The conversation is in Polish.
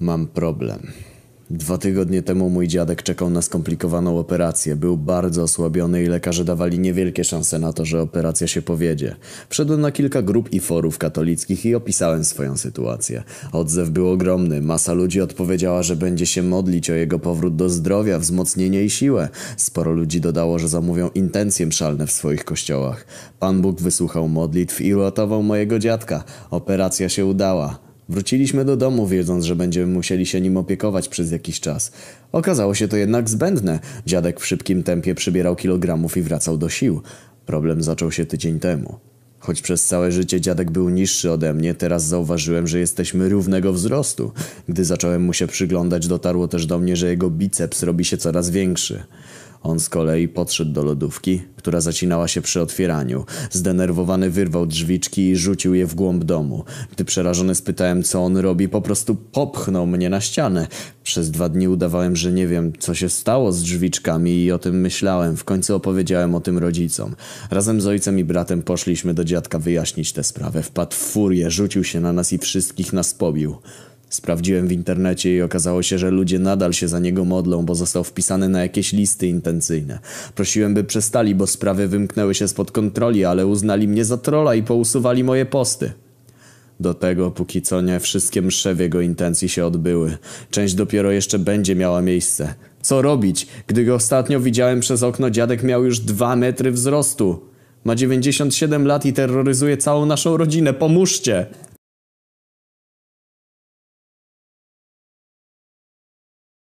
Mam problem. Dwa tygodnie temu mój dziadek czekał na skomplikowaną operację. Był bardzo osłabiony i lekarze dawali niewielkie szanse na to, że operacja się powiedzie. Wszedłem na kilka grup i forów katolickich i opisałem swoją sytuację. Odzew był ogromny. Masa ludzi odpowiedziała, że będzie się modlić o jego powrót do zdrowia, wzmocnienie i siłę. Sporo ludzi dodało, że zamówią intencje mszalne w swoich kościołach. Pan Bóg wysłuchał modlitw i uratował mojego dziadka. Operacja się udała. Wróciliśmy do domu, wiedząc, że będziemy musieli się nim opiekować przez jakiś czas. Okazało się to jednak zbędne. Dziadek w szybkim tempie przybierał kilogramów i wracał do sił. Problem zaczął się tydzień temu. Choć przez całe życie dziadek był niższy ode mnie, teraz zauważyłem, że jesteśmy równego wzrostu. Gdy zacząłem mu się przyglądać, dotarło też do mnie, że jego biceps robi się coraz większy. On z kolei podszedł do lodówki, która zacinała się przy otwieraniu. Zdenerwowany wyrwał drzwiczki i rzucił je w głąb domu. Gdy przerażony spytałem, co on robi, po prostu popchnął mnie na ścianę. Przez dwa dni udawałem, że nie wiem, co się stało z drzwiczkami i o tym myślałem. W końcu opowiedziałem o tym rodzicom. Razem z ojcem i bratem poszliśmy do dziadka wyjaśnić tę sprawę. Wpadł w furię, rzucił się na nas i wszystkich nas pobił. Sprawdziłem w internecie i okazało się, że ludzie nadal się za niego modlą, bo został wpisany na jakieś listy intencyjne. Prosiłem, by przestali, bo sprawy wymknęły się spod kontroli, ale uznali mnie za trola i pousuwali moje posty. Do tego póki co nie wszystkie msze w jego intencji się odbyły. Część dopiero jeszcze będzie miała miejsce. Co robić, gdy go ostatnio widziałem przez okno, dziadek miał już dwa metry wzrostu. Ma 97 lat i terroryzuje całą naszą rodzinę. Pomóżcie!